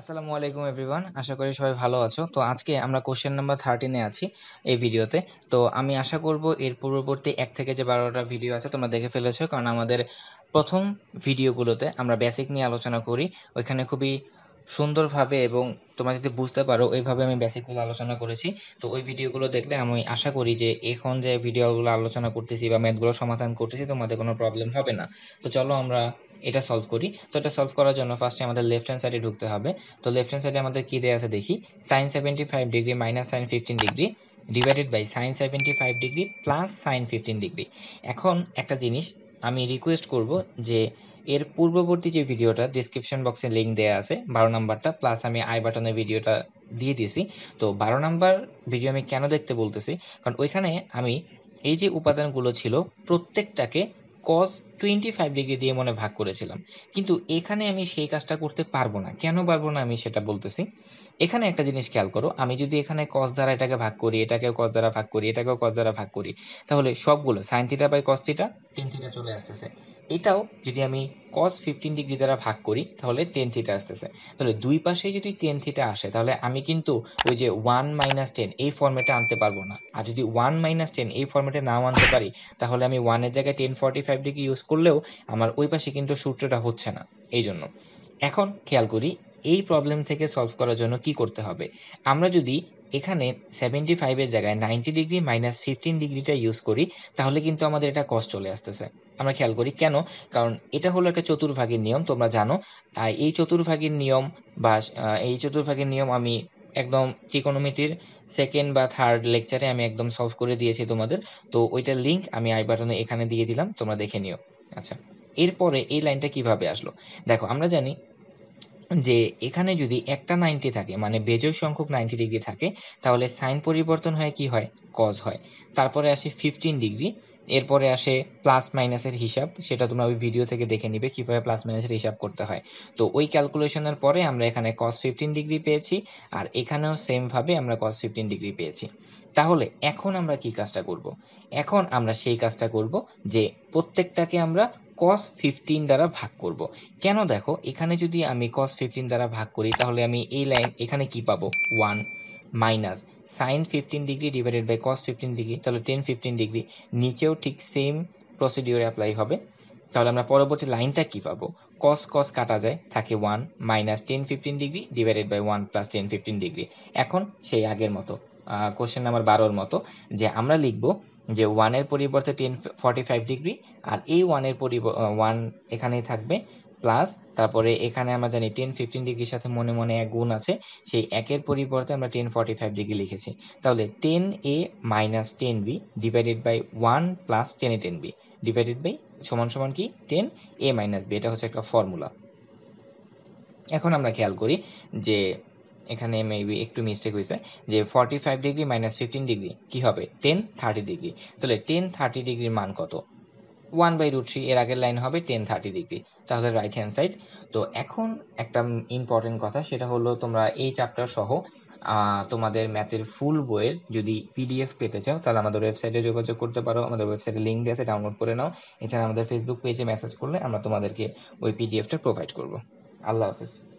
আসসালামু আলাইকুম এভরিওয়ান আশা করি সবাই ভালো আছো তো আজকে আমরা কোশ্চেন নাম্বার থার্টিনে আছি এই ভিডিওতে তো আমি আশা করব এর পূর্ববর্তী এক থেকে যে বারোটা ভিডিও আছে তোমরা দেখে ফেলেছো কারণ আমাদের প্রথম ভিডিওগুলোতে আমরা বেসিক নিয়ে আলোচনা করি ওইখানে খুবই সুন্দরভাবে এবং তোমরা যদি বুঝতে পারো ওইভাবে আমি বেসিকগুলো আলোচনা করেছি তো ওই ভিডিওগুলো দেখলে আমি আশা করি যে এখন যে ভিডিওগুলো আলোচনা করতেছি বা ম্যাথগুলো সমাধান করতেছি তোমাদের কোনো প্রবলেম হবে না তো চলো আমরা এটা সলভ করি তো এটা সলভ করার জন্য ফার্স্টে আমাদের লেফট হ্যান্ড সাইডে ঢুকতে হবে তো লেফট হ্যান্ড সাইডে আমাদের কী দেওয়া আছে দেখি sine seventy five degree minus sine fifteen degree divided by sine seventy five degree plus sine fifteen degree এখন একটা জিনিস আমি রিকোয়েস্ট করব যে এর পূর্ববর্তী যে ভিডিওটা ডিসক্রিপশন বক্সে লিঙ্ক দেওয়া আছে বারো নাম্বারটা প্লাস আমি আই বাটনে ভিডিওটা দিয়ে দিয়েছি তো বারো নাম্বার ভিডিও আমি কেন দেখতে বলতেছি কারণ ওইখানে আমি এই যে উপাদানগুলো ছিল প্রত্যেকটাকে কস টোয়েন্টি ফাইভ ডিগ্রি দিয়ে মনে ভাগ করেছিলাম কিন্তু এখানে আমি সেই কাজটা করতে পারবো না কেন পারবো না আমি সেটা বলতেছি এখানে একটা জিনিস খেয়াল করো আমি যদি এখানে কস দ্বারা এটাকে ভাগ করি এটাকে কস দ্বারা ভাগ করি এটাকেও কস দ্বারা ভাগ করি তাহলে সবগুলো sine theta by cos theta tan theta চলে আসতেছে এটাও যদি আমি কস ফিফটিন ডিগ্রি দ্বারা ভাগ করি তাহলে টেন থিটা আসতেছে তাহলে দুই পাশে যদি টেন থিটা আসে তাহলে আমি কিন্তু ওই যে ওয়ান মাইনাস টেন এই ফর্মেটে আনতে পারবো না আর যদি ওয়ান মাইনাস টেন এই ফর্মেটে নাও আনতে পারি তাহলে আমি ওয়ানের জায়গায় tan forty five degree use করলেও আমার ওই পাশে কিন্তু সূত্রটা হচ্ছে না এই জন্য এখন খেয়াল করি এই প্রবলেম থেকে সলভ করার জন্য কি করতে হবে আমরা যদি এখানে সেভেন্টি ফাইভের জায়গায় নাইনটি ডিগ্রি মাইনাস ফিফটিন ডিগ্রিটা ইউজ করি তাহলে কিন্তু আমাদের এটা কস চলে আসতেছে আমরা খেয়াল করি কেন কারণ এটা হলো একটা চতুর্ভাগের নিয়ম তোমরা জানো এই চতুর্ভাগের নিয়ম বা এই চতুর্ভাগের নিয়ম আমি একদম ত্রিকোণমিতির সেকেন্ড বা থার্ড লেকচারে আমি একদম সলভ করে দিয়েছি তোমাদের তো ওইটার লিঙ্ক আমি আই বাটনে এখানে দিয়ে দিলাম তোমরা দেখে নিও আচ্ছা এরপরে এই লাইনটা কিভাবে আসলো দেখো আমরা জানি যে এখানে যদি একটা নাইনটি থাকে মানে বেজয় সংখ্যক নাইনটি ডিগ্রি থাকে তাহলে সাইন পরিবর্তন হয় কি হয় কজ হয় তারপরে আসে ফিফটিন ডিগ্রি এরপরে আসে প্লাস মাইনাসের হিসাব সেটা তোমরা ওই ভিডিও থেকে দেখে নিবে কিভাবে প্লাস মাইনাসের হিসাব করতে হয় তো ওই ক্যালকুলেশনের পরে আমরা এখানে কস ফিফটিন ডিগ্রি পেয়েছি আর এখানেও সেমভাবে আমরা কস ফিফটিন ডিগ্রি পেয়েছি তাহলে এখন আমরা কি কাজটা করব এখন আমরা সেই কাজটা করব যে প্রত্যেকটাকে আমরা কস ফিফটিন দ্বারা ভাগ করব কেন দেখো এখানে যদি আমি কস ফিফটিন দ্বারা ভাগ করি তাহলে আমি এই লাইন এখানে কি পাবো one minus sine fifteen degree divided by cos fifteen degree তাহলে টেন ফিফটিন ডিগ্রি নিচেও ঠিক সেম প্রসিডিওর অ্যাপ্লাই হবে তাহলে আমরা পরবর্তী লাইনটা কি পাবো কস কস কাটা যায় থাকে one minus tan fifteen degree divided by one plus tan fifteen degree এখন সেই আগের মতো কোশ্চেন নাম্বার বারোর মতো যে আমরা লিখবো যে ওয়ানের পরিবর্তে টেন ফর্টি ফাইভ ডিগ্রি আর এই ওয়ানের পরিব ওয়ান এখানেই থাকবে প্লাস তারপরে এখানে আমরা জানি টেন ফিফটিন ডিগ্রির সাথে মনে মনে এক গুণ আছে সেই একের পরিবর্তে আমরা টেন ফর্টি ফাইভ ডিগ্রি লিখেছি তাহলে tan A minus tan B divided by one plus tan A tan B divided by সমান সমান কি টেন এ মাইনাস বি এটা হচ্ছে একটা ফর্মুলা এখন আমরা খেয়াল করি যে এখানে মেবি একটু মিস্টেক হয়েছে যে forty five degree minus fifteen degree কি হবে টেন থার্টি ডিগ্রি তাহলে টেন থার্টি ডিগ্রির মান কত ওয়ান বাই রুট থ্রি এর আগের লাইন হবে টেন থার্টি ডিগ্রি তাহলে রাইট হ্যান্ড সাইড তো এখন একটা ইম্পর্টেন্ট কথা সেটা হলো তোমরা এই চ্যাপ্টার সহ তোমাদের ম্যাথের ফুল বইয়ের যদি পিডিএফ পেতে চাও তাহলে আমাদের ওয়েবসাইটে যোগাযোগ করতে পারো আমাদের ওয়েবসাইটে লিঙ্ক দিয়ে আছে ডাউনলোড করে নাও এছাড়া আমাদের ফেসবুক পেজে মেসেজ করলে আমরা তোমাদেরকে ওই পিডিএফটা প্রোভাইড করবো আল্লাহ হাফিজ